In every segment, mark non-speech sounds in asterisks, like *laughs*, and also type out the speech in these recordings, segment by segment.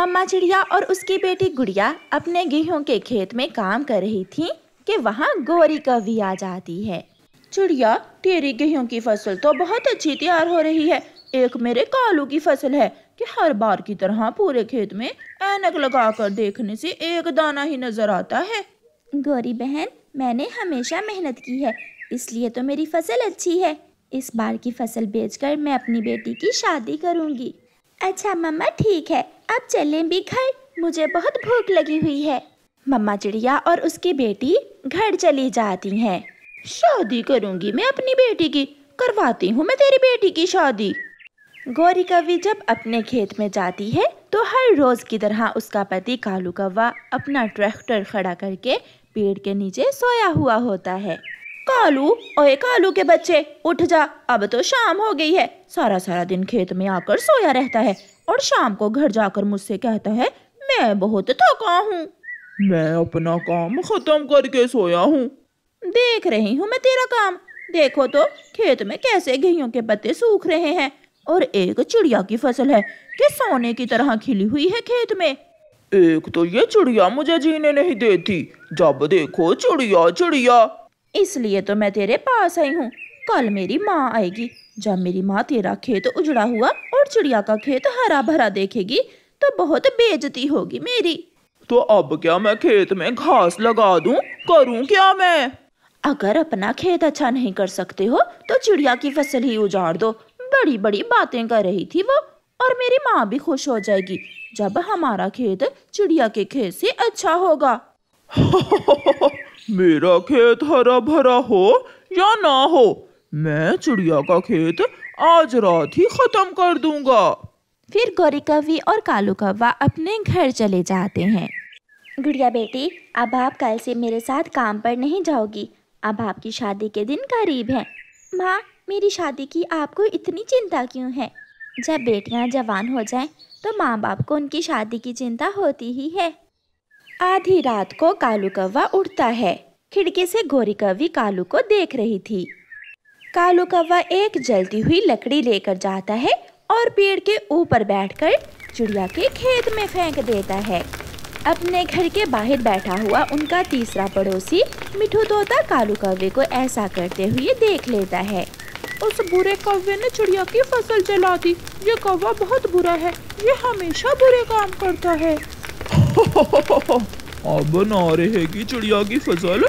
मम्मा चिड़िया और उसकी बेटी गुड़िया अपने गेहूं के खेत में काम कर रही थी कि वहाँ गोरी कवि आ जाती है चिड़िया तेरी गेहूं की फसल तो बहुत अच्छी तैयार हो रही है एक मेरे कालू की फसल है कि हर बार की तरह पूरे खेत में ऐनक लगाकर देखने से एक दाना ही नजर आता है गोरी बहन मैंने हमेशा मेहनत की है इसलिए तो मेरी फसल अच्छी है इस बार की फसल बेचकर मैं अपनी बेटी की शादी करूंगी अच्छा मम्मा ठीक है अब चलें भी घर मुझे बहुत भूख लगी हुई है मम्मा चिड़िया और उसकी बेटी घर चली जाती हैं शादी करूंगी मैं अपनी बेटी की करवाती हूँ मैं तेरी बेटी की शादी गौरी कवि जब अपने खेत में जाती है तो हर रोज़ की तरह उसका पति कालू कौवा अपना ट्रैक्टर खड़ा करके पेड़ के नीचे सोया हुआ होता है कालू ओए कालू के बच्चे उठ जा अब तो शाम हो गई है सारा सारा दिन खेत में आकर सोया रहता है और शाम को घर जाकर मुझसे कहता है मैं बहुत थका हूँ मैं अपना काम खत्म करके सोया हूँ देख रही हूँ मैं तेरा काम देखो तो खेत में कैसे गेहूं के पत्ते सूख रहे हैं और एक चिड़िया की फसल है कि सोने की तरह खिली हुई है खेत में एक तो ये चिड़िया मुझे जीने नहीं देती जब देखो चिड़िया चिड़िया इसलिए तो मैं तेरे पास आई हूँ कल मेरी माँ आएगी जब मेरी माँ तेरा खेत उजड़ा हुआ और चिड़िया का खेत हरा भरा देखेगी तो बहुत बेजती होगी मेरी तो अब क्या मैं खेत में घास लगा दूं करूं क्या मैं अगर अपना खेत अच्छा नहीं कर सकते हो तो चिड़िया की फसल ही उजाड़ दो बड़ी बड़ी बातें कर रही थी वो और मेरी माँ भी खुश हो जाएगी जब हमारा खेत चिड़िया के खेत से अच्छा होगा *laughs* मेरा खेत हरा भरा हो या ना हो मैं चिड़िया का खेत आज रात ही खत्म कर दूंगा फिर गौरी कवि और कालू कौवा अपने घर चले जाते हैं गुड़िया बेटी अब आप कल से मेरे साथ काम पर नहीं जाओगी अब आपकी शादी के दिन करीब है माँ मेरी शादी की आपको इतनी चिंता क्यों है जब बेटियाँ जवान हो जाएं तो माँ बाप को उनकी शादी की चिंता होती ही है आधी रात को कालू कौवा उड़ता है खिड़की से गोरी कवि कालू को देख रही थी कालू कौवा एक जलती हुई लकड़ी लेकर जाता है और पेड़ के ऊपर बैठकर चिड़िया के खेत में फेंक देता है अपने घर के बाहर बैठा हुआ उनका तीसरा पड़ोसी मिठू तोता कालू कौवे को ऐसा करते हुए देख लेता है उस बुरे कौवे ने चिड़िया की फसल जला दी ये कौवा बहुत बुरा है ये हमेशा बुरे काम करता है *laughs* अब ना रहेगी चिड़िया की फसल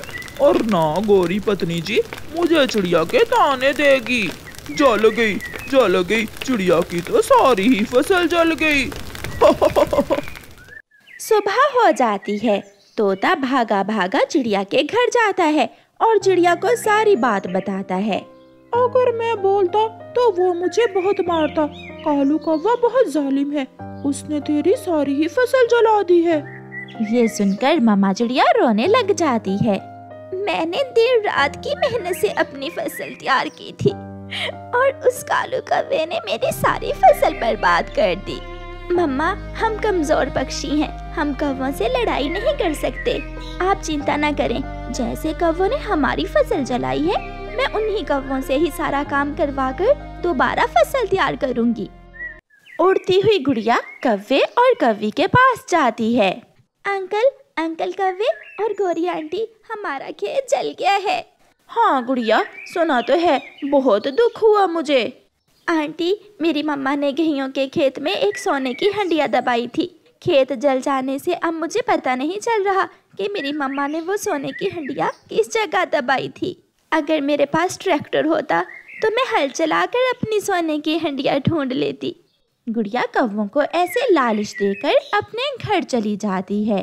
और ना गोरी पत्नी जी मुझे चिड़िया के दाने देगी जल गई जल गई चिड़िया की तो सारी ही फसल जल गई *laughs* सुबह हो जाती है तोता भागा भागा चिड़िया के घर जाता है और चिड़िया को सारी बात बताता है अगर मैं बोलता तो वो मुझे बहुत मारता कालू कौवा बहुत जालिम है उसने तेरी सारी ही फसल जला दी है ये सुनकर मामा चिड़िया रोने लग जाती है मैंने देर रात की मेहनत से अपनी फसल तैयार की थी और उस कालू कवे ने मेरी सारी फसल बर्बाद कर दी मम्मा हम कमजोर पक्षी हैं हम कौवों से लड़ाई नहीं कर सकते आप चिंता ना करें जैसे कौवों ने हमारी फसल जलाई है मैं उन्हीं कवों से ही सारा काम करवा कर दोबारा फसल तैयार करूंगी उड़ती हुई गुड़िया कव्वे और कवि के पास जाती है अंकल अंकल कवे और गोरी आंटी हमारा खेत जल गया है हाँ गुड़िया सुना तो है बहुत दुख हुआ मुझे आंटी मेरी मम्मा ने गेहूं के खेत में एक सोने की हंडिया दबाई थी खेत जल जाने से अब मुझे पता नहीं चल रहा कि मेरी मम्मा ने वो सोने की हंडिया किस जगह दबाई थी अगर मेरे पास ट्रैक्टर होता तो मैं हल चलाकर अपनी सोने की हंडिया ढूंढ लेती गुड़िया कौवों को ऐसे लालच देकर अपने घर चली जाती है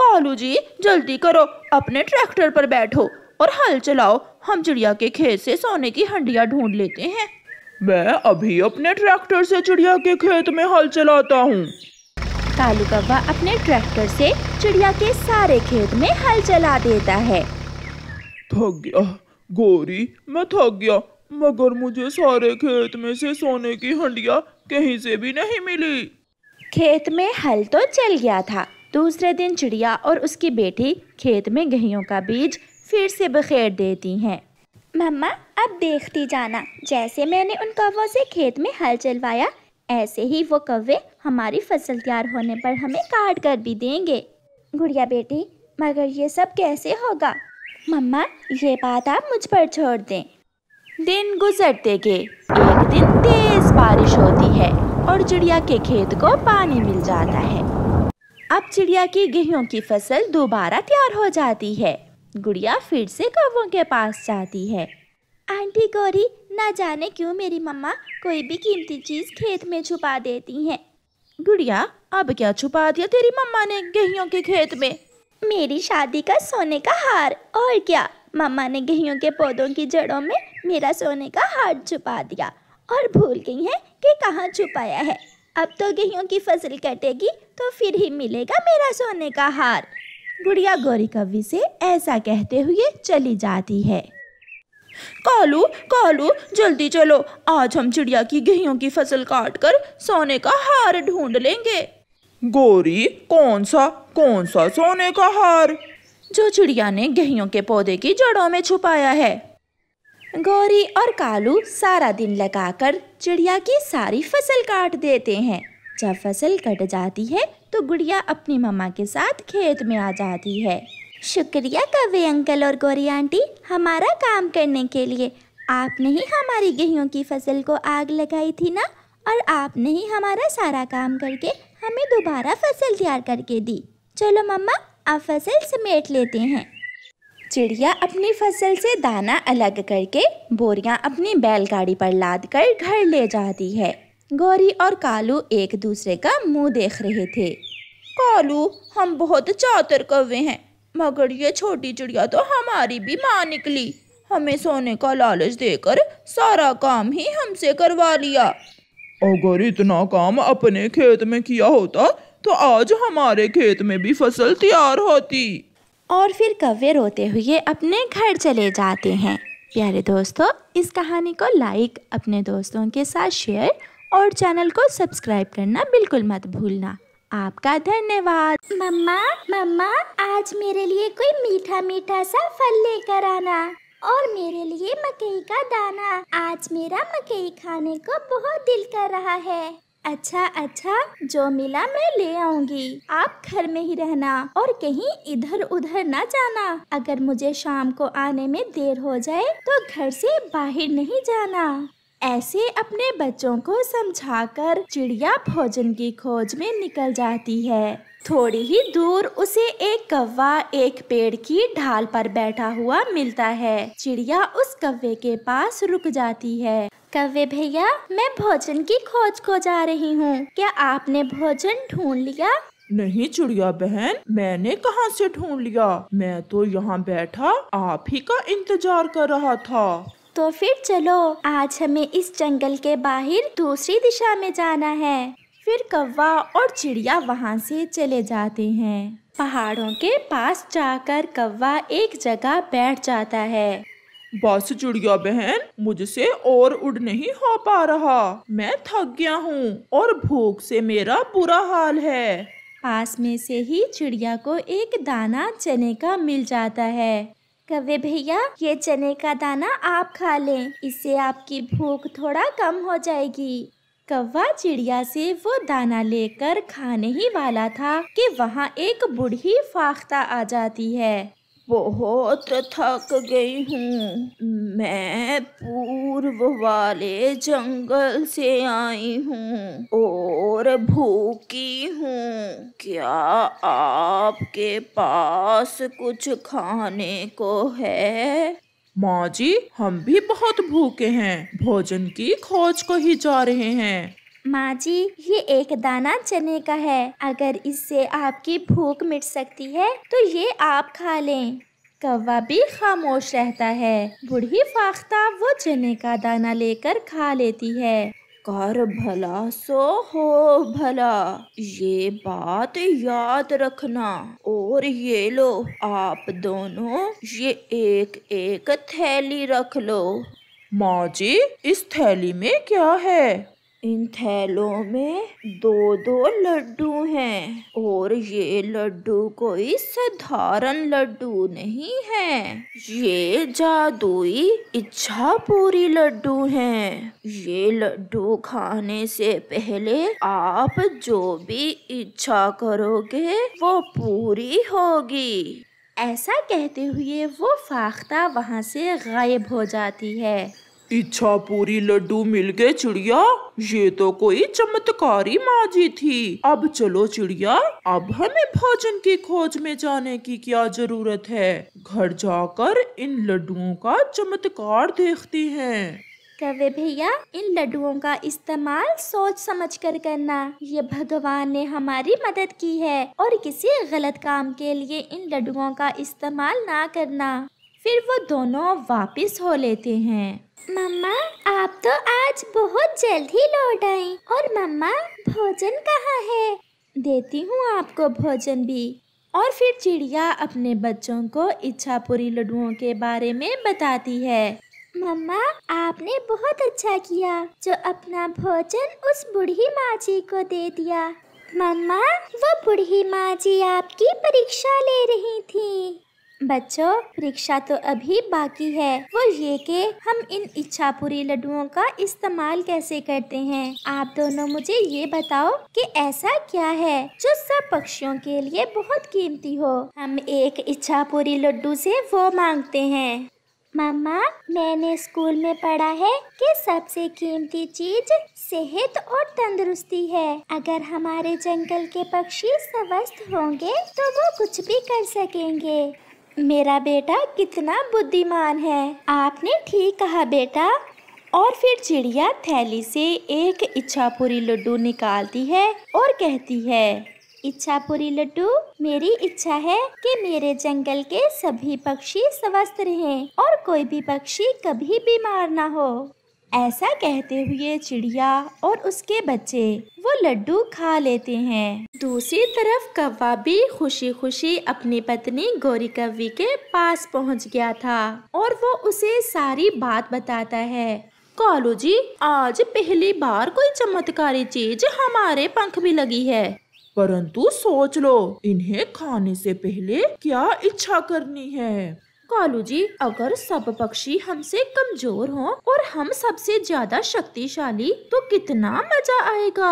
कालू जी जल्दी करो अपने ट्रैक्टर पर बैठो और हल चलाओ हम चिड़िया के खेत से सोने की हंडिया ढूंढ लेते हैं मैं अभी अपने ट्रैक्टर से चिड़िया के खेत में हल चलाता हूँ कालू कौवा अपने ट्रैक्टर से चिड़िया के सारे खेत में हल चला देता है थक गया गोरी मैं थक गया मगर मुझे सारे खेत में से सोने की हंडिया कहीं से भी नहीं मिली खेत में हल तो चल गया था दूसरे दिन चिड़िया और उसकी बेटी खेत में गेहूं का बीज फिर से बखेर देती हैं मम्मा अब देखती जाना जैसे मैंने उन कौवों से खेत में हल चलवाया ऐसे ही वो कौवे हमारी फसल तैयार होने पर हमें काट कर भी देंगे गुड़िया बेटी मगर ये सब कैसे होगा मम्मा ये बात आप मुझ पर छोड़ दें दिन गुजरते गए एक दिन तेज बारिश होती है और चिड़िया के खेत को पानी मिल जाता है अब चिड़िया की गेहूं की फसल दोबारा तैयार हो जाती है गुड़िया फिर से कौवों के पास जाती है आंटी गौरी न जाने क्यों मेरी मम्मा कोई भी कीमती चीज खेत में छुपा देती हैं गुड़िया अब क्या छुपा दिया तेरी मम्मा ने गेहूं के खेत में मेरी शादी का सोने का हार और क्या मम्मा ने गेहूं के पौधों की जड़ों में मेरा सोने का हार छुपा दिया और भूल गई है कि कहाँ छुपाया है अब तो गेहूँ की फसल कटेगी तो फिर ही मिलेगा मेरा सोने का हार गुड़िया गौरी कवि से ऐसा कहते हुए चली जाती है कालू कालू जल्दी चलो आज हम चिड़िया की गेहूँ की फसल काट कर सोने का हार ढूंढ लेंगे गौरी कौन सा कौन सा सोने का हार जो चिड़िया ने गेहूँ के पौधे की जड़ों में छुपाया है गौरी और कालू सारा दिन लगाकर चिड़िया की सारी फसल काट देते हैं जब फसल कट जाती है तो गुड़िया अपनी मम्मा के साथ खेत में आ जाती है शुक्रिया कवे अंकल और गौरी आंटी हमारा काम करने के लिए आपने ही हमारी गेहूँ की फसल को आग लगाई थी ना और आपने ही हमारा सारा काम करके हमें दोबारा फसल तैयार करके दी चलो मम्मा अब फसल समेट लेते हैं चिड़िया अपनी फसल से दाना अलग करके बोरियां अपनी बैलगाड़ी पर लाद कर घर ले जाती है गौरी और कालू एक दूसरे का मुंह देख रहे थे कालू हम बहुत चातर कौवे हैं मगर ये छोटी चिड़िया तो हमारी भी माँ निकली हमें सोने का लालच देकर सारा काम ही हमसे करवा लिया अगर इतना काम अपने खेत में किया होता तो आज हमारे खेत में भी फसल तैयार होती और फिर कव्वे रोते हुए अपने घर चले जाते हैं प्यारे दोस्तों इस कहानी को लाइक अपने दोस्तों के साथ शेयर और चैनल को सब्सक्राइब करना बिल्कुल मत भूलना आपका धन्यवाद मम्मा मम्मा आज मेरे लिए कोई मीठा मीठा सा फल लेकर आना और मेरे लिए मकई का दाना आज मेरा मकई खाने को बहुत दिल कर रहा है अच्छा अच्छा जो मिला मैं ले आऊंगी आप घर में ही रहना और कहीं इधर उधर ना जाना अगर मुझे शाम को आने में देर हो जाए तो घर से बाहर नहीं जाना ऐसे अपने बच्चों को समझाकर चिड़िया भोजन की खोज में निकल जाती है थोड़ी ही दूर उसे एक कौवा एक पेड़ की ढाल पर बैठा हुआ मिलता है चिड़िया उस कौवे के पास रुक जाती है कौवे भैया मैं भोजन की खोज को जा रही हूँ क्या आपने भोजन ढूंढ लिया नहीं चिड़िया बहन मैंने कहाँ से ढूंढ लिया मैं तो यहाँ बैठा आप ही का इंतजार कर रहा था तो फिर चलो आज हमें इस जंगल के बाहर दूसरी दिशा में जाना है फिर कौवा और चिड़िया वहाँ से चले जाते हैं पहाड़ों के पास जाकर कौवा एक जगह बैठ जाता है बस चिड़िया बहन मुझसे और उड़ नहीं हो पा रहा मैं थक गया हूँ और भूख से मेरा बुरा हाल है पास में से ही चिड़िया को एक दाना चने का मिल जाता है कवे भैया ये चने का दाना आप खा लें इससे आपकी भूख थोड़ा कम हो जाएगी कौवा चिड़िया से वो दाना लेकर खाने ही वाला था कि वहाँ एक बूढ़ी फाख्ता आ जाती है बहुत थक गई हूँ मैं पूर्व वाले जंगल से आई हूँ और भूखी हूँ क्या आपके पास कुछ खाने को है माँ जी हम भी बहुत भूखे हैं भोजन की खोज को ही जा रहे हैं माँ जी ये एक दाना चने का है अगर इससे आपकी भूख मिट सकती है तो ये आप खा लें कौवा भी खामोश रहता है बूढ़ी फाख्ता वो चने का दाना लेकर खा लेती है कर भला सो हो भला ये बात याद रखना और ये लो आप दोनों ये एक एक थैली रख लो माँ जी इस थैली में क्या है इन थैलों में दो दो लड्डू हैं और ये लड्डू कोई साधारण लड्डू नहीं है ये जादुई इच्छा पूरी लड्डू हैं ये लड्डू खाने से पहले आप जो भी इच्छा करोगे वो पूरी होगी ऐसा कहते हुए वो फाख्ता वहाँ से गायब हो जाती है इच्छा पूरी लड्डू मिल गए चिड़िया ये तो कोई चमत्कारी माजी थी अब चलो चिड़िया अब हमें भोजन की खोज में जाने की क्या जरूरत है घर जाकर इन लड्डुओं का चमत्कार देखती हैं कवे भैया इन लड्डुओं का इस्तेमाल सोच समझ कर करना ये भगवान ने हमारी मदद की है और किसी गलत काम के लिए इन लड्डुओं का इस्तेमाल ना करना फिर वो दोनों वापस हो लेते हैं मम्मा आप तो आज बहुत जल्द ही लौट आई और मम्मा भोजन कहाँ है देती हूँ आपको भोजन भी और फिर चिड़िया अपने बच्चों को इच्छा पूरी लड्डुओं के बारे में बताती है मम्मा आपने बहुत अच्छा किया जो अपना भोजन उस बूढ़ी माँ जी को दे दिया मम्मा वो बूढ़ी माँ जी आपकी परीक्षा ले रही थी बच्चों परीक्षा तो अभी बाकी है वो ये के हम इन इच्छा पूरी लड्डुओं का इस्तेमाल कैसे करते हैं आप दोनों मुझे ये बताओ कि ऐसा क्या है जो सब पक्षियों के लिए बहुत कीमती हो हम एक इच्छा पूरी लड्डू से वो मांगते हैं मम्मा मैंने स्कूल में पढ़ा है कि सबसे कीमती चीज सेहत और तंदुरुस्ती है अगर हमारे जंगल के पक्षी स्वस्थ होंगे तो वो कुछ भी कर सकेंगे मेरा बेटा कितना बुद्धिमान है आपने ठीक कहा बेटा और फिर चिड़िया थैली से एक इच्छापुरी लड्डू निकालती है और कहती है इच्छापुरी लड्डू मेरी इच्छा है कि मेरे जंगल के सभी पक्षी स्वस्थ रहें और कोई भी पक्षी कभी बीमार ना हो ऐसा कहते हुए चिड़िया और उसके बच्चे वो लड्डू खा लेते हैं दूसरी तरफ कौवा भी खुशी खुशी अपनी पत्नी गौरी कवि के पास पहुंच गया था और वो उसे सारी बात बताता है कालू जी आज पहली बार कोई चमत्कारी चीज हमारे पंख भी लगी है परंतु सोच लो इन्हें खाने से पहले क्या इच्छा करनी है कालू जी अगर सब पक्षी हमसे कमजोर हों और हम सबसे ज्यादा शक्तिशाली तो कितना मजा आएगा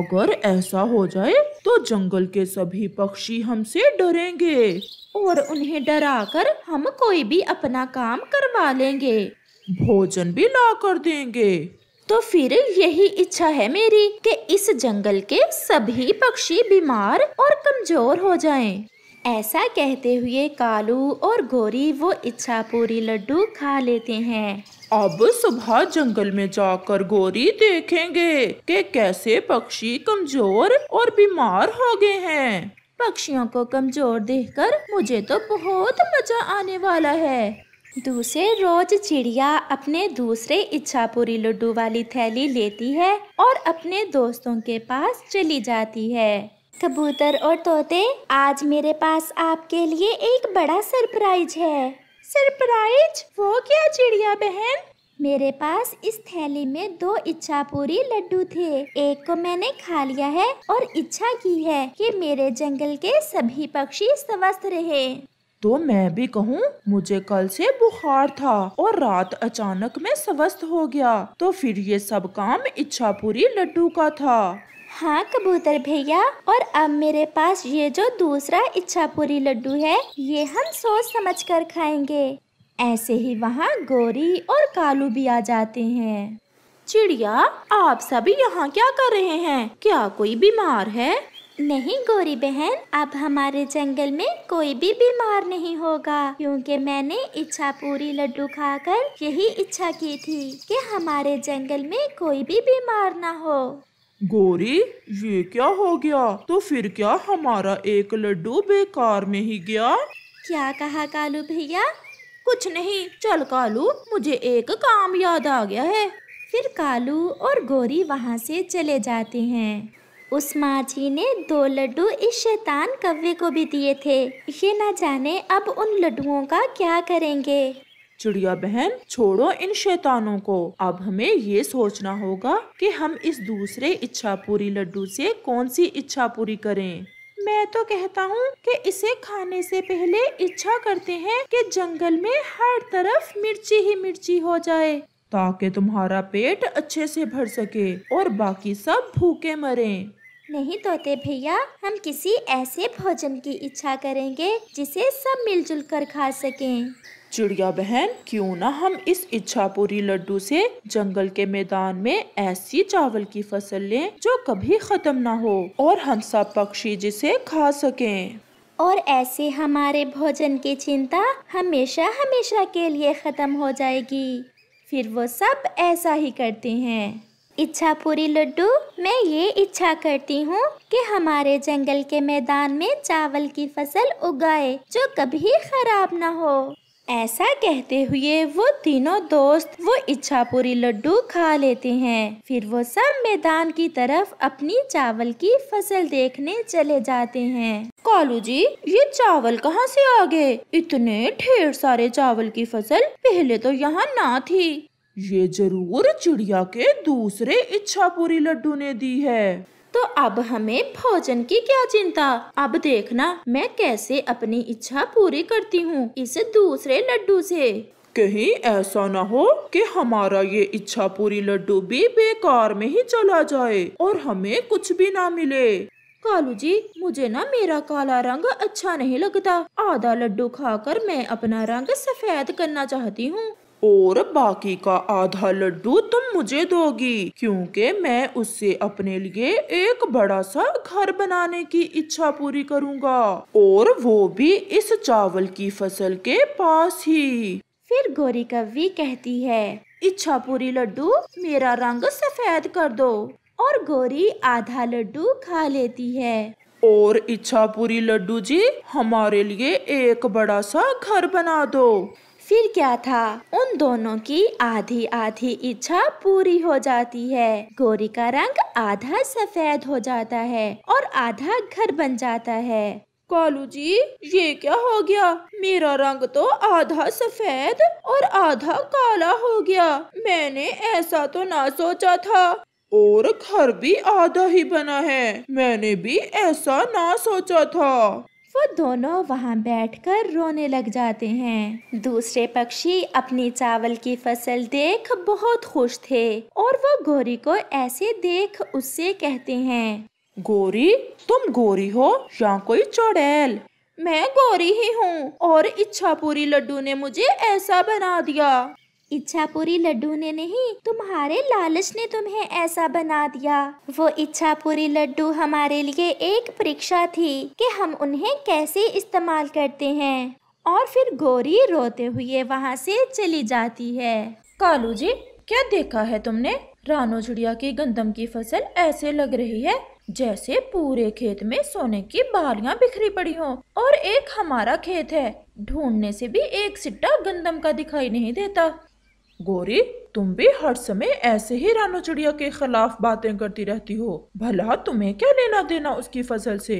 अगर ऐसा हो जाए तो जंगल के सभी पक्षी हमसे डरेंगे और उन्हें डराकर हम कोई भी अपना काम करवा लेंगे भोजन भी ला कर देंगे तो फिर यही इच्छा है मेरी कि इस जंगल के सभी पक्षी बीमार और कमजोर हो जाएं। ऐसा कहते हुए कालू और गोरी वो इच्छा पूरी लड्डू खा लेते हैं अब सुबह जंगल में जाकर गोरी देखेंगे कि कैसे पक्षी कमजोर और बीमार हो गए हैं पक्षियों को कमजोर देखकर मुझे तो बहुत मजा आने वाला है दूसरे रोज चिड़िया अपने दूसरे इच्छा पूरी लड्डू वाली थैली लेती है और अपने दोस्तों के पास चली जाती है कबूतर और तोते आज मेरे पास आपके लिए एक बड़ा सरप्राइज है सरप्राइज वो क्या चिड़िया बहन मेरे पास इस थैली में दो इच्छा पूरी लड्डू थे एक को मैंने खा लिया है और इच्छा की है कि मेरे जंगल के सभी पक्षी स्वस्थ रहे तो मैं भी कहूँ मुझे कल से बुखार था और रात अचानक में स्वस्थ हो गया तो फिर ये सब काम इच्छा पूरी लड्डू का था हाँ कबूतर भैया और अब मेरे पास ये जो दूसरा इच्छा पूरी लड्डू है ये हम सोच समझ कर खाएंगे ऐसे ही वहाँ गोरी और कालू भी आ जाते हैं चिड़िया आप सभी यहाँ क्या कर रहे हैं क्या कोई बीमार है नहीं गोरी बहन अब हमारे जंगल में कोई भी बीमार नहीं होगा क्योंकि मैंने इच्छा पूरी लड्डू खाकर यही इच्छा की थी कि हमारे जंगल में कोई भी बीमार ना हो गोरी ये क्या हो गया तो फिर क्या हमारा एक लड्डू बेकार में ही गया क्या कहा कालू भैया कुछ नहीं चल कालू मुझे एक काम याद आ गया है फिर कालू और गोरी वहाँ से चले जाते हैं उस माँ जी ने दो लड्डू इस शैतान कव्वे को भी दिए थे ये ना जाने अब उन लड्डुओं का क्या करेंगे चिड़िया बहन छोड़ो इन शैतानों को अब हमें ये सोचना होगा कि हम इस दूसरे इच्छा पूरी लड्डू से कौन सी इच्छा पूरी करें मैं तो कहता हूँ कि इसे खाने से पहले इच्छा करते हैं कि जंगल में हर तरफ मिर्ची ही मिर्ची हो जाए ताकि तुम्हारा पेट अच्छे से भर सके और बाकी सब भूखे मरे नहीं तोते भैया हम किसी ऐसे भोजन की इच्छा करेंगे जिसे सब मिलजुल कर खा सकें। चिड़िया बहन क्यों ना हम इस इच्छापुरी लड्डू से जंगल के मैदान में ऐसी चावल की फसल लें जो कभी खत्म ना हो और हम सब पक्षी जिसे खा सकें और ऐसे हमारे भोजन की चिंता हमेशा हमेशा के लिए ख़त्म हो जाएगी फिर वो सब ऐसा ही करते हैं इच्छा पूरी लड्डू मैं ये इच्छा करती हूँ कि हमारे जंगल के मैदान में चावल की फसल उगाए जो कभी खराब ना हो ऐसा कहते हुए वो तीनों दोस्त वो इच्छापुरी लड्डू खा लेते हैं फिर वो सब मैदान की तरफ अपनी चावल की फसल देखने चले जाते हैं कालू जी ये चावल कहाँ से आ गए इतने ढेर सारे चावल की फसल पहले तो यहाँ ना थी ये जरूर चिड़िया के दूसरे इच्छापुरी लड्डू ने दी है तो अब हमें भोजन की क्या चिंता अब देखना मैं कैसे अपनी इच्छा पूरी करती हूँ इस दूसरे लड्डू से कहीं ऐसा न हो कि हमारा ये इच्छा पूरी लड्डू भी बेकार में ही चला जाए और हमें कुछ भी ना मिले कालू जी मुझे ना मेरा काला रंग अच्छा नहीं लगता आधा लड्डू खाकर मैं अपना रंग सफेद करना चाहती हूँ और बाकी का आधा लड्डू तुम मुझे दोगी क्योंकि मैं उससे अपने लिए एक बड़ा सा घर बनाने की इच्छा पूरी करूंगा और वो भी इस चावल की फसल के पास ही फिर गोरी कवि कहती है इच्छा पूरी लड्डू मेरा रंग सफेद कर दो और गोरी आधा लड्डू खा लेती है और इच्छा पूरी लड्डू जी हमारे लिए एक बड़ा सा घर बना दो फिर क्या था उन दोनों की आधी आधी इच्छा पूरी हो जाती है गोरी का रंग आधा सफेद हो जाता है और आधा घर बन जाता है कालू जी ये क्या हो गया मेरा रंग तो आधा सफेद और आधा काला हो गया मैंने ऐसा तो ना सोचा था और घर भी आधा ही बना है मैंने भी ऐसा ना सोचा था वो दोनों वहाँ बैठकर रोने लग जाते हैं दूसरे पक्षी अपनी चावल की फसल देख बहुत खुश थे और वो गोरी को ऐसे देख उससे कहते हैं गोरी तुम गोरी हो या कोई चौड़ैल मैं गोरी ही हूँ और इच्छा पूरी लड्डू ने मुझे ऐसा बना दिया इच्छा पूरी लड्डू ने नहीं तुम्हारे लालच ने तुम्हें ऐसा बना दिया वो इच्छा पूरी लड्डू हमारे लिए एक परीक्षा थी कि हम उन्हें कैसे इस्तेमाल करते हैं और फिर गोरी रोते हुए वहाँ से चली जाती है कालू जी क्या देखा है तुमने रानो चुड़िया की गंदम की फसल ऐसे लग रही है जैसे पूरे खेत में सोने की बालियाँ बिखरी पड़ी हों और एक हमारा खेत है ढूंढने से भी एक सिट्टा गंदम का दिखाई नहीं देता गोरी तुम भी हर समय ऐसे ही रानो चिड़िया के खिलाफ बातें करती रहती हो भला तुम्हें क्या लेना देना उसकी फसल से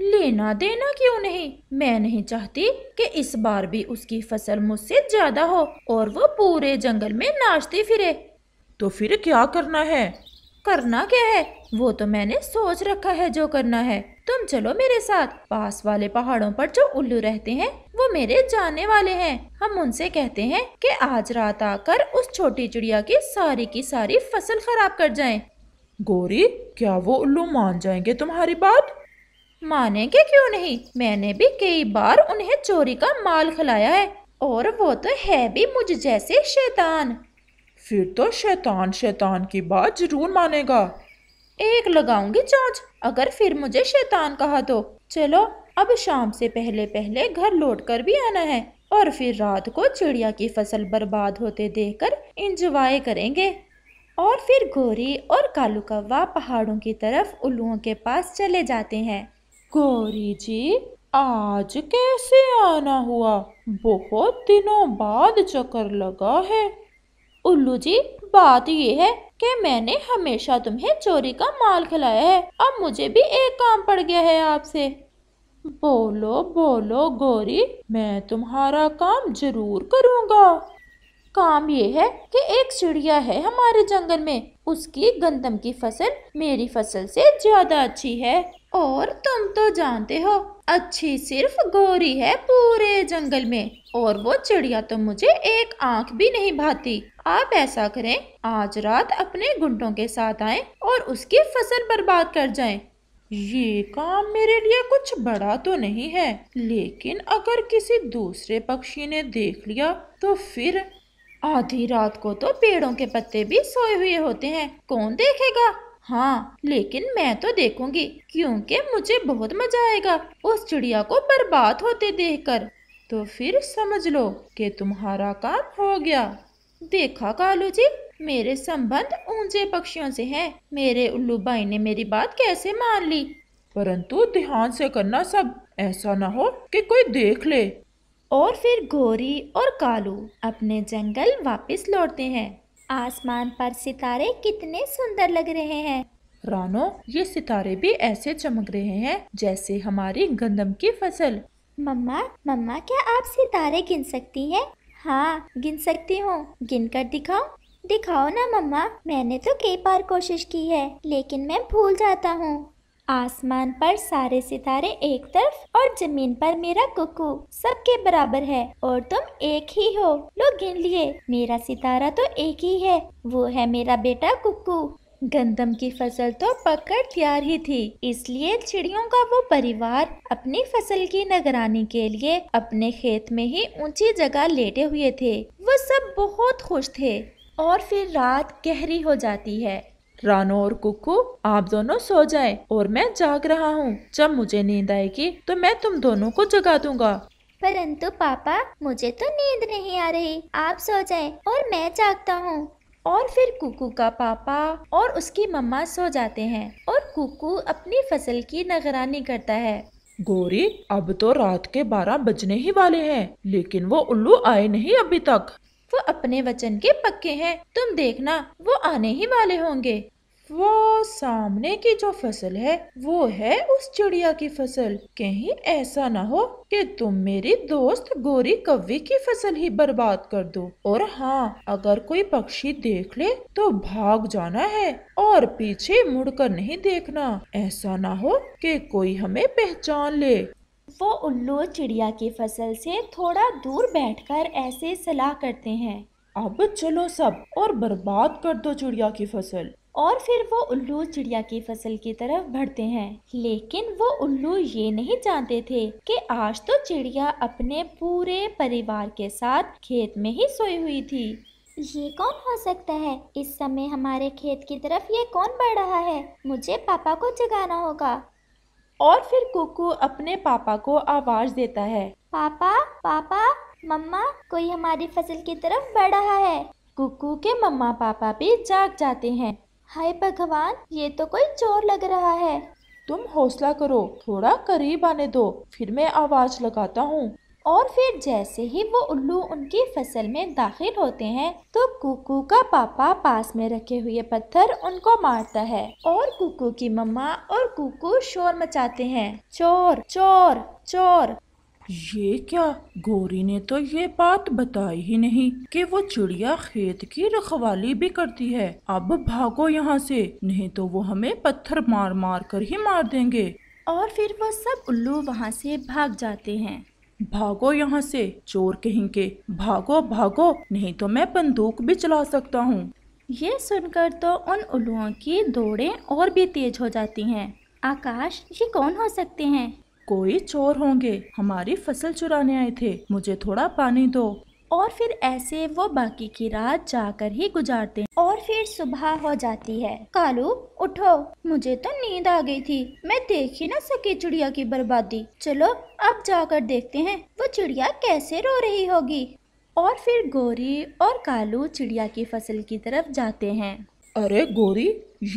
लेना देना क्यों नहीं मैं नहीं चाहती कि इस बार भी उसकी फसल मुझसे ज्यादा हो और वो पूरे जंगल में नाचती फिरे तो फिर क्या करना है करना क्या है वो तो मैंने सोच रखा है जो करना है तुम चलो मेरे साथ पास वाले पहाड़ों पर जो उल्लू रहते हैं वो मेरे जाने वाले हैं हम उनसे कहते हैं कि आज रात आकर उस छोटी चिड़िया की सारी की सारी फसल खराब कर जाएं। गोरी क्या वो उल्लू मान जाएंगे तुम्हारी बात मानेंगे क्यों नहीं मैंने भी कई बार उन्हें चोरी का माल खिलाया है और वो तो है भी मुझ जैसे शैतान फिर तो शैतान शैतान की बात जरूर मानेगा एक लगाऊंगी चोंच अगर फिर मुझे शैतान कहा तो चलो अब शाम से पहले पहले घर लौट कर भी आना है और फिर रात को चिड़िया की फसल बर्बाद होते देख कर इंजॉय करेंगे और फिर गोरी और कालू कौवा पहाड़ों की तरफ उल्लुओं के पास चले जाते हैं गोरी जी आज कैसे आना हुआ बहुत दिनों बाद चक्कर लगा है उल्लू जी बात यह है कि मैंने हमेशा तुम्हें चोरी का माल खिलाया है अब मुझे भी एक काम पड़ गया है आपसे बोलो बोलो गौरी मैं तुम्हारा काम जरूर करूँगा काम ये है कि एक चिड़िया है हमारे जंगल में उसकी गंदम की फसल मेरी फसल से ज्यादा अच्छी है और तुम तो जानते हो अच्छी सिर्फ गोरी है पूरे जंगल में और वो चिड़िया तो मुझे एक आंख भी नहीं भाती आप ऐसा करें आज रात अपने गुंडों के साथ आए और उसकी फसल बर्बाद कर जाएं। ये काम मेरे लिए कुछ बड़ा तो नहीं है लेकिन अगर किसी दूसरे पक्षी ने देख लिया तो फिर आधी रात को तो पेड़ों के पत्ते भी सोए हुए होते हैं कौन देखेगा हाँ लेकिन मैं तो देखूंगी क्योंकि मुझे बहुत मजा आएगा उस चिड़िया को बर्बाद होते देखकर तो फिर समझ लो कि तुम्हारा काम हो गया देखा कालू जी मेरे संबंध ऊंचे पक्षियों से हैं मेरे उल्लू भाई ने मेरी बात कैसे मान ली परंतु ध्यान से करना सब ऐसा ना हो कि कोई देख ले और फिर घोरी और कालू अपने जंगल वापस लौटते हैं आसमान पर सितारे कितने सुंदर लग रहे हैं रानो ये सितारे भी ऐसे चमक रहे हैं जैसे हमारी गंदम की फसल मम्मा मम्मा क्या आप सितारे गिन सकती हैं हाँ गिन सकती हूँ गिन कर दिखाओ दिखाओ ना मम्मा मैंने तो कई बार कोशिश की है लेकिन मैं भूल जाता हूँ आसमान पर सारे सितारे एक तरफ और जमीन पर मेरा कुकू सबके बराबर है और तुम एक ही हो लो गिन लिए मेरा सितारा तो एक ही है वो है मेरा बेटा कुकू गंदम की फसल तो पकड़ तैयार ही थी इसलिए चिड़ियों का वो परिवार अपनी फसल की निगरानी के लिए अपने खेत में ही ऊंची जगह लेटे हुए थे वो सब बहुत खुश थे और फिर रात गहरी हो जाती है रानो और कुकू आप दोनों सो जाए और मैं जाग रहा हूँ जब मुझे नींद आएगी तो मैं तुम दोनों को जगा दूंगा परंतु पापा मुझे तो नींद नहीं आ रही आप सो जाएं और मैं जागता हूँ और फिर कुकू का पापा और उसकी मम्मा सो जाते हैं और कुकू अपनी फसल की निगरानी करता है गोरी अब तो रात के बारह बजने ही वाले हैं, लेकिन वो उल्लू आए नहीं अभी तक वो अपने वचन के पक्के हैं तुम देखना वो आने ही वाले होंगे वो सामने की जो फसल है वो है उस चिड़िया की फसल कहीं ऐसा ना हो कि तुम मेरी दोस्त गोरी कव्वे की फसल ही बर्बाद कर दो और हाँ अगर कोई पक्षी देख ले तो भाग जाना है और पीछे मुड़कर नहीं देखना ऐसा ना हो कि कोई हमें पहचान ले वो उल्लू चिड़िया की फसल से थोड़ा दूर बैठकर ऐसे सलाह करते हैं अब चलो सब और बर्बाद कर दो चिड़िया की फसल और फिर वो उल्लू चिड़िया की फसल की तरफ बढ़ते हैं लेकिन वो उल्लू ये नहीं जानते थे कि आज तो चिड़िया अपने पूरे परिवार के साथ खेत में ही सोई हुई थी ये कौन हो सकता है इस समय हमारे खेत की तरफ ये कौन बढ़ रहा है मुझे पापा को जगाना होगा और फिर कुकू अपने पापा को आवाज देता है पापा पापा मम्मा कोई हमारी फसल की तरफ बढ़ रहा है कुकू के मम्मा पापा भी जाग जाते हैं हाय भगवान ये तो कोई चोर लग रहा है तुम हौसला करो थोड़ा करीब आने दो फिर मैं आवाज लगाता हूँ और फिर जैसे ही वो उल्लू उनकी फसल में दाखिल होते हैं तो कुकू का पापा पास में रखे हुए पत्थर उनको मारता है और कुकू की मम्मा और कुकू शोर मचाते हैं चोर चोर चोर ये क्या गोरी ने तो ये बात बताई ही नहीं कि वो चिड़िया खेत की रखवाली भी करती है अब भागो यहाँ से नहीं तो वो हमें पत्थर मार मार कर ही मार देंगे और फिर वो सब उल्लू वहाँ से भाग जाते हैं भागो यहाँ से चोर कहेंगे भागो भागो नहीं तो मैं बंदूक भी चला सकता हूँ ये सुनकर तो उन उल्लुओं की दौड़ें और भी तेज हो जाती हैं आकाश ये कौन हो सकते हैं कोई चोर होंगे हमारी फसल चुराने आए थे मुझे थोड़ा पानी दो और फिर ऐसे वो बाकी की रात जाकर ही गुजारते हैं और फिर सुबह हो जाती है कालू उठो मुझे तो नींद आ गई थी मैं देख ही ना सकी चिड़िया की बर्बादी चलो अब जाकर देखते हैं वो चिड़िया कैसे रो रही होगी और फिर गोरी और कालू चिड़िया की फसल की तरफ जाते हैं अरे गोरी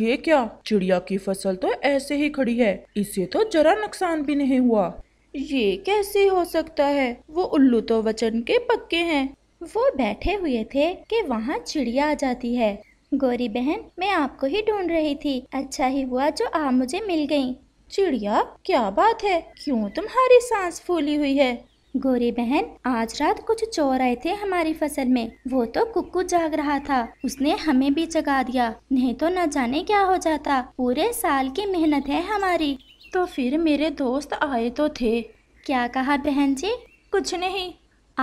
ये क्या चिड़िया की फसल तो ऐसे ही खड़ी है इसे तो जरा नुकसान भी नहीं हुआ ये कैसे हो सकता है वो उल्लू तो वचन के पक्के हैं वो बैठे हुए थे कि वहाँ चिड़िया आ जाती है गोरी बहन मैं आपको ही ढूंढ रही थी अच्छा ही हुआ जो आप मुझे मिल गयी चिड़िया क्या बात है क्यों तुम्हारी सांस फूली हुई है गोरी बहन आज रात कुछ चोर आए थे हमारी फसल में वो तो कुक्कू जाग रहा था उसने हमें भी जगा दिया नहीं तो न जाने क्या हो जाता पूरे साल की मेहनत है हमारी तो फिर मेरे दोस्त आए तो थे क्या कहा बहन जी कुछ नहीं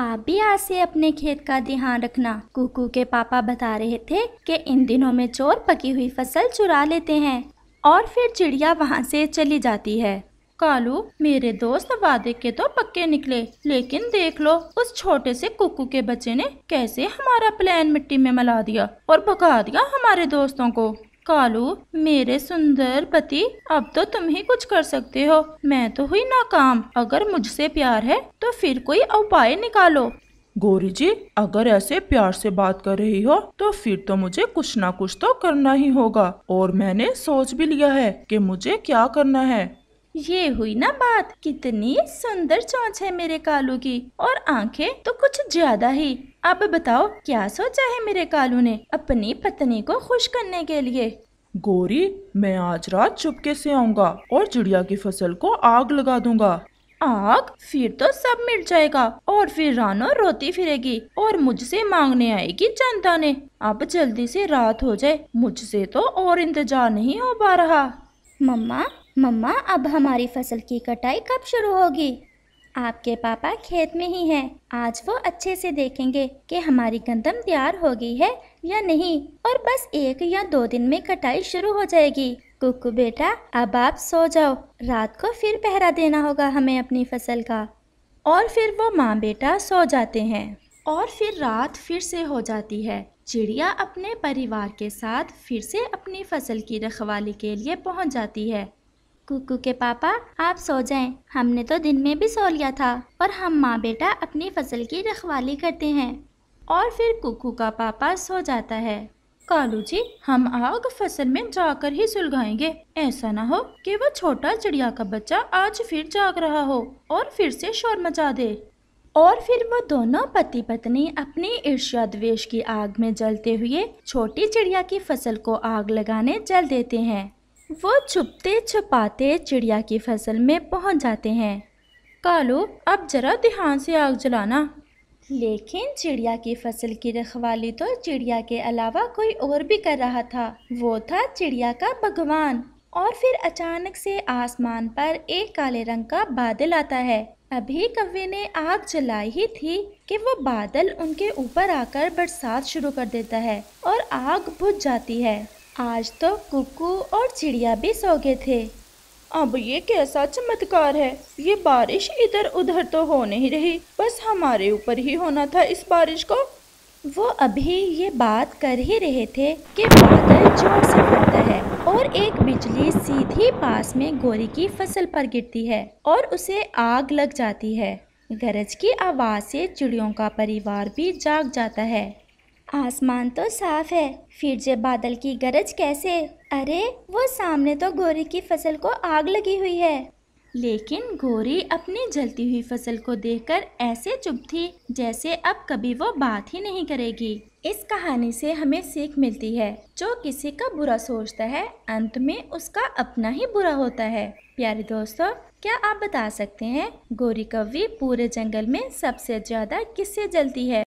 आप भी आज से अपने खेत का ध्यान रखना कुकू के पापा बता रहे थे कि इन दिनों में चोर पकी हुई फसल चुरा लेते हैं और फिर चिड़िया वहाँ से चली जाती है कालू मेरे दोस्त वादे के तो पक्के निकले लेकिन देख लो उस छोटे से कुकू के बच्चे ने कैसे हमारा प्लान मिट्टी में मला दिया और भगा दिया हमारे दोस्तों को कालू मेरे सुंदर पति अब तो तुम ही कुछ कर सकते हो मैं तो हुई नाकाम अगर मुझसे प्यार है तो फिर कोई उपाय निकालो गौरी जी अगर ऐसे प्यार से बात कर रही हो तो फिर तो मुझे कुछ ना कुछ तो करना ही होगा और मैंने सोच भी लिया है कि मुझे क्या करना है ये हुई ना बात कितनी सुंदर चोंच है मेरे कालू की और आंखें तो कुछ ज्यादा ही अब बताओ क्या सोचा है मेरे कालू ने अपनी पत्नी को खुश करने के लिए गोरी मैं आज रात चुपके से आऊंगा और चिड़िया की फसल को आग लगा दूंगा आग फिर तो सब मिल जाएगा और फिर रानो रोती फिरेगी और मुझसे मांगने आएगी जनता ने अब जल्दी से रात हो जाए मुझसे तो और इंतजार नहीं हो पा रहा मम्मा मम्मा अब हमारी फसल की कटाई कब शुरू होगी आपके पापा खेत में ही हैं। आज वो अच्छे से देखेंगे कि हमारी गंदम तैयार हो गई है या नहीं और बस एक या दो दिन में कटाई शुरू हो जाएगी कुकू बेटा अब आप सो जाओ रात को फिर पहरा देना होगा हमें अपनी फसल का और फिर वो माँ बेटा सो जाते हैं और फिर रात फिर से हो जाती है चिड़िया अपने परिवार के साथ फिर से अपनी फसल की रखवाली के लिए पहुंच जाती है कुकू के पापा आप सो जाएं। हमने तो दिन में भी सो लिया था और हम माँ बेटा अपनी फसल की रखवाली करते हैं और फिर कुकू का पापा सो जाता है कालू जी हम आग फसल में जाकर ही सुलगाएंगे ऐसा ना हो कि वह छोटा चिड़िया का बच्चा आज फिर जाग रहा हो और फिर से शोर मचा दे और फिर वो दोनों पति पत्नी अपनी ईर्ष्या द्वेष की आग में जलते हुए छोटी चिड़िया की फसल को आग लगाने जल देते हैं वो छुपते छुपाते चिड़िया की फसल में पहुंच जाते हैं कालू अब जरा ध्यान से आग जलाना लेकिन चिड़िया की फसल की रखवाली तो चिड़िया के अलावा कोई और भी कर रहा था वो था चिड़िया का भगवान और फिर अचानक से आसमान पर एक काले रंग का बादल आता है अभी कवे ने आग जलाई ही थी कि वो बादल उनके ऊपर आकर बरसात शुरू कर देता है और आग बुझ जाती है आज तो कुकू और चिड़िया भी सो गए थे अब ये कैसा चमत्कार है ये बारिश इधर उधर तो हो नहीं रही बस हमारे ऊपर ही होना था इस बारिश को वो अभी ये बात कर ही रहे थे कि बादल जोर से फटता है और एक बिजली सीधी पास में गोरी की फसल पर गिरती है और उसे आग लग जाती है गरज की आवाज़ से चिड़ियों का परिवार भी जाग जाता है आसमान तो साफ है फिर जे बादल की गरज कैसे अरे वो सामने तो गोरी की फसल को आग लगी हुई है लेकिन गोरी अपनी जलती हुई फसल को देखकर ऐसे चुप थी जैसे अब कभी वो बात ही नहीं करेगी इस कहानी से हमें सीख मिलती है जो किसी का बुरा सोचता है अंत में उसका अपना ही बुरा होता है प्यारे दोस्तों क्या आप बता सकते हैं गोरी कवि पूरे जंगल में सबसे ज्यादा किससे जलती है